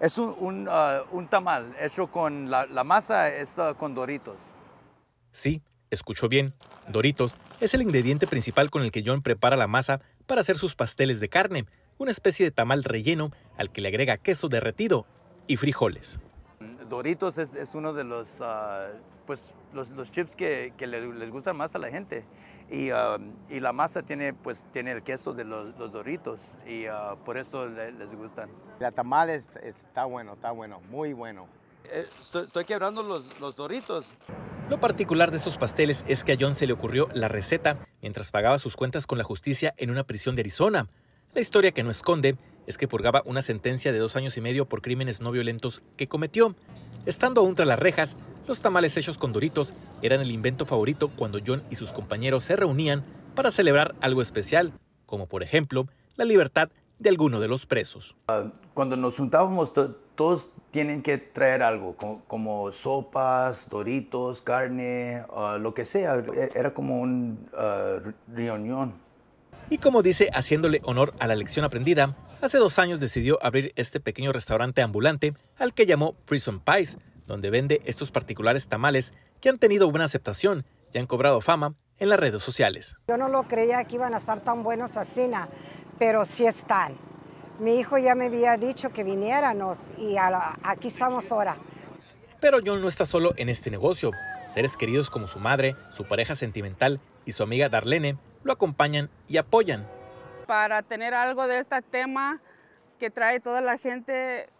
Es uh, un, tamal hecho con la, masa, es uh, con doritos. Sí, escuchó bien. Doritos es el ingrediente principal con el que John prepara la masa para hacer sus pasteles de carne, una especie de tamal relleno al que le agrega queso derretido y frijoles. Doritos es, uno de los uh, pues los, chips que, les, gustan más a la gente. Um, y, la masa tiene, pues, tiene el queso de los, los doritos y uh, por eso les gustan. La tamal está bueno, está bueno, muy bueno. Eh, estoy, quebrando los, los doritos. Lo particular de estos pasteles es que a John se le ocurrió la receta mientras pagaba sus cuentas con la justicia en una prisión de Arizona. La historia que no esconde es que purgaba una sentencia de dos años y medio por crímenes no violentos que cometió. Estando aún tras las rejas, los tamales hechos con doritos eran el invento favorito cuando John y sus compañeros se reunían para celebrar algo especial, como por ejemplo la libertad de alguno de los presos. Ah, cuando nos juntábamos, todos tienen que traer algo, como, sopas, doritos, carne, ah, lo que sea. E-, era como una ah, reunión. Y como dice, haciéndole honor a la lección aprendida, Hace dos años decidió abrir este pequeño restaurante ambulante al que llamó Prison Pies, donde vende estos particulares tamales que han tenido buena aceptación y han cobrado fama en las redes sociales. Yo no lo creía que iban a estar tan buenos así, pero sí están. Mi hijo ya me había dicho que viniéramos y aquí estamos ahora. Pero John no está solo en este negocio. Seres queridos como su madre, su pareja sentimental y su amiga Darlene lo acompañan y apoyan para tener algo de este tema que trae toda la gente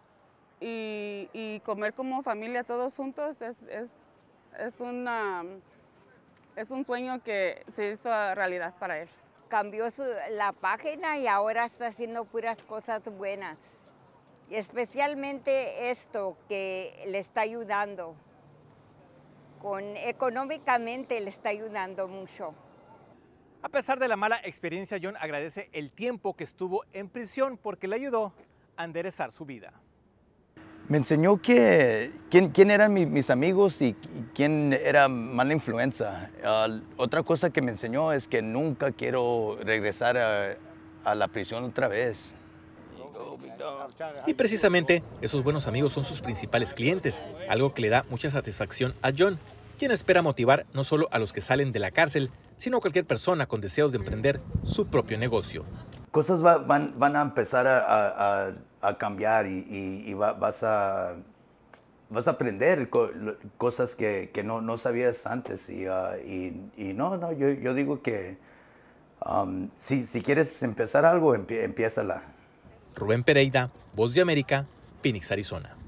y, comer como familia todos juntos es, es, un sueño que se hizo realidad para él. Cambió la página y ahora está haciendo puras cosas buenas. Y especialmente esto que le está ayudando. económicamente le está ayudando mucho. A pesar de la mala experiencia, John agradece el tiempo que estuvo en prisión porque le ayudó a enderezar su vida. Me enseñó que, quién, eran mis amigos y quién era mala influencia. otra cosa que me enseñó es que nunca quiero regresar a la prisión otra vez. Y precisamente esos buenos amigos son sus principales clientes, algo que le da mucha satisfacción a John, quien espera motivar no solo a los que salen de la cárcel, sino a cualquier persona con deseos de emprender su propio negocio. Cosas van, van, a empezar a, cambiar y, vas, a, vas a aprender cosas que, no, sabías antes. Y, ah, no, no, yo, digo que um, si, si, quieres empezar algo, empiézala. Rubén Pereira, Voz de América, Phoenix, Arizona.